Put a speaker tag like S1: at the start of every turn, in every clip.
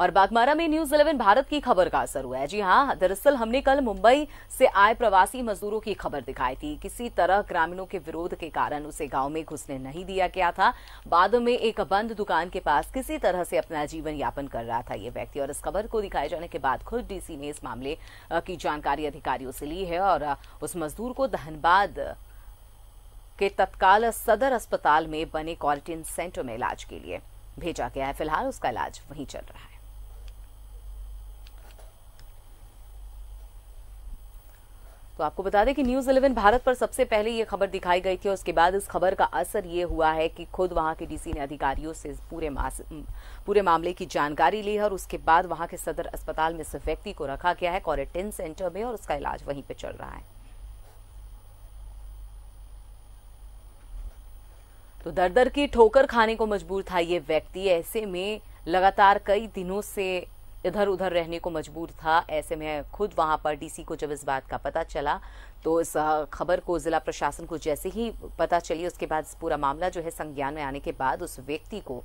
S1: और बागमारा में news eleven Bharat की खबर का असर हुआ है जी हाँ दरअसल हमने कल मुंबई से आए प्रवासी मजदूरों की खबर दिखाई थी किसी तरह ग्रामीणों के विरोध के कारण उसे गांव में घुसने नहीं दिया गया था बाद में एक बंद दुकान के पास किसी तरह से अपना जीवन यापन कर रहा था ये व्यक्ति और इस खबर को दिखाए जाने के बाद खुद डीसी ने इस मामले की जानकारी अधिकारियों से ली है और उस मजदूर को धनबाद के तत्काल सदर अस्पताल में बने क्वारंटीन सेंटर में इलाज के लिए भेजा गया है फिलहाल उसका इलाज वहीं चल रहा है तो आपको बता दें कि न्यूज इलेवन भारत पर सबसे पहले ये खबर दिखाई गई थी और उसके बाद इस खबर का असर ये हुआ है कि खुद वहां के डीसी ने अधिकारियों से पूरे पूरे मामले की जानकारी ली है और उसके बाद वहां के सदर अस्पताल में इस व्यक्ति को रखा गया है क्वारंटीन सेंटर में और उसका इलाज वहीं पर चल रहा है तो दर दर की ठोकर खाने को मजबूर था ये व्यक्ति ऐसे में लगातार कई दिनों से इधर उधर रहने को मजबूर था ऐसे में खुद वहां पर डीसी को जब इस बात का पता चला तो इस खबर को जिला प्रशासन को जैसे ही पता चली उसके बाद पूरा मामला जो है संज्ञान में आने के बाद उस व्यक्ति को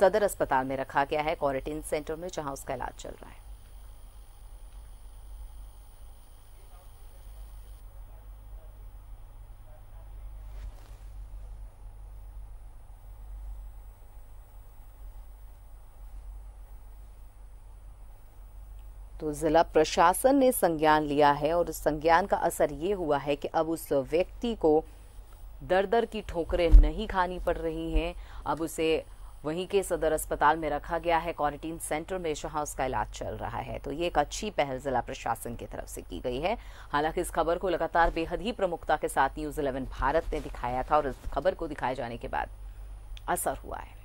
S1: सदर अस्पताल में रखा गया है क्वारंटीन सेंटर में जहां उसका इलाज चल रहा है तो जिला प्रशासन ने संज्ञान लिया है और उस संज्ञान का असर ये हुआ है कि अब उस व्यक्ति को दर दर की ठोकरें नहीं खानी पड़ रही हैं अब उसे वहीं के सदर अस्पताल में रखा गया है क्वारंटीन सेंटर में जहां उसका इलाज चल रहा है तो ये एक अच्छी पहल जिला प्रशासन की तरफ से की गई है हालांकि इस खबर को लगातार बेहद ही प्रमुखता के साथ न्यूज इलेवन भारत ने दिखाया था और इस खबर को दिखाए जाने के बाद असर हुआ है